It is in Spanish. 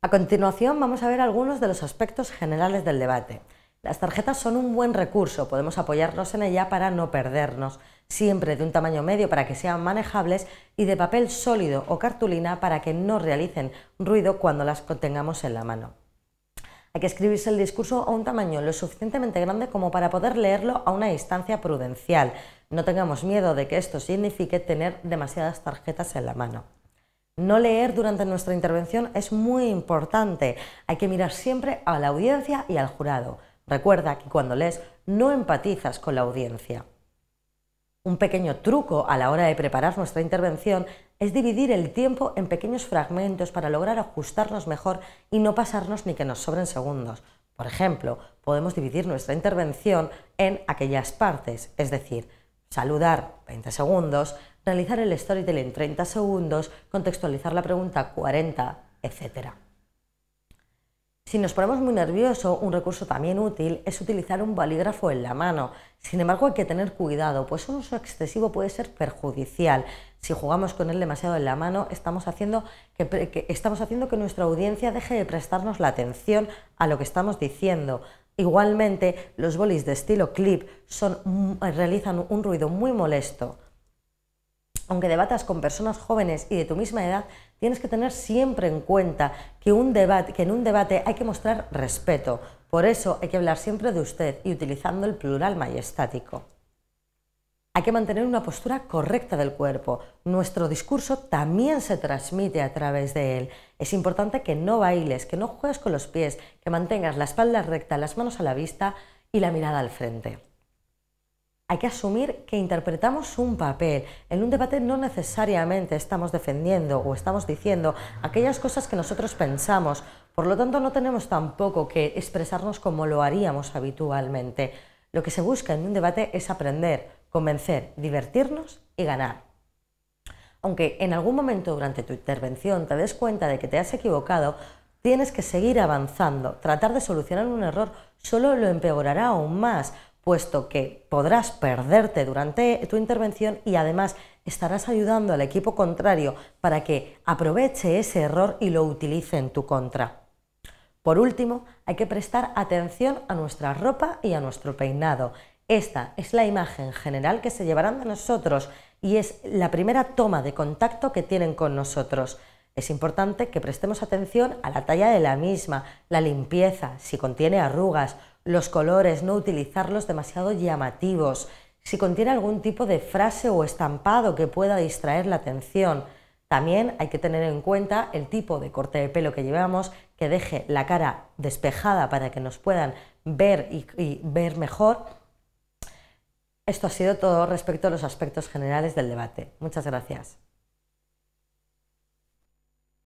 A continuación vamos a ver algunos de los aspectos generales del debate. Las tarjetas son un buen recurso, podemos apoyarnos en ella para no perdernos, siempre de un tamaño medio para que sean manejables y de papel sólido o cartulina para que no realicen ruido cuando las tengamos en la mano. Hay que escribirse el discurso a un tamaño lo suficientemente grande como para poder leerlo a una distancia prudencial. No tengamos miedo de que esto signifique tener demasiadas tarjetas en la mano. No leer durante nuestra intervención es muy importante. Hay que mirar siempre a la audiencia y al jurado. Recuerda que cuando lees no empatizas con la audiencia. Un pequeño truco a la hora de preparar nuestra intervención es dividir el tiempo en pequeños fragmentos para lograr ajustarnos mejor y no pasarnos ni que nos sobren segundos. Por ejemplo, podemos dividir nuestra intervención en aquellas partes, es decir, saludar 20 segundos, realizar el storytelling en 30 segundos, contextualizar la pregunta 40, etc. Si nos ponemos muy nerviosos, un recurso también útil es utilizar un bolígrafo en la mano. Sin embargo, hay que tener cuidado, pues un uso excesivo puede ser perjudicial. Si jugamos con él demasiado en la mano, estamos haciendo que, estamos haciendo que nuestra audiencia deje de prestarnos la atención a lo que estamos diciendo. Igualmente, los bolis de estilo clip mm, realizan un ruido muy molesto aunque debatas con personas jóvenes y de tu misma edad, tienes que tener siempre en cuenta que, que en un debate hay que mostrar respeto. Por eso hay que hablar siempre de usted y utilizando el plural majestático. Hay que mantener una postura correcta del cuerpo. Nuestro discurso también se transmite a través de él. Es importante que no bailes, que no juegues con los pies, que mantengas la espalda recta, las manos a la vista y la mirada al frente hay que asumir que interpretamos un papel. En un debate no necesariamente estamos defendiendo o estamos diciendo aquellas cosas que nosotros pensamos. Por lo tanto, no tenemos tampoco que expresarnos como lo haríamos habitualmente. Lo que se busca en un debate es aprender, convencer, divertirnos y ganar. Aunque en algún momento durante tu intervención te des cuenta de que te has equivocado, tienes que seguir avanzando. Tratar de solucionar un error solo lo empeorará aún más puesto que podrás perderte durante tu intervención y además estarás ayudando al equipo contrario para que aproveche ese error y lo utilice en tu contra. Por último, hay que prestar atención a nuestra ropa y a nuestro peinado. Esta es la imagen general que se llevarán de nosotros y es la primera toma de contacto que tienen con nosotros. Es importante que prestemos atención a la talla de la misma, la limpieza, si contiene arrugas los colores, no utilizarlos demasiado llamativos, si contiene algún tipo de frase o estampado que pueda distraer la atención. También hay que tener en cuenta el tipo de corte de pelo que llevamos, que deje la cara despejada para que nos puedan ver y, ver mejor. Esto ha sido todo respecto a los aspectos generales del debate. Muchas gracias.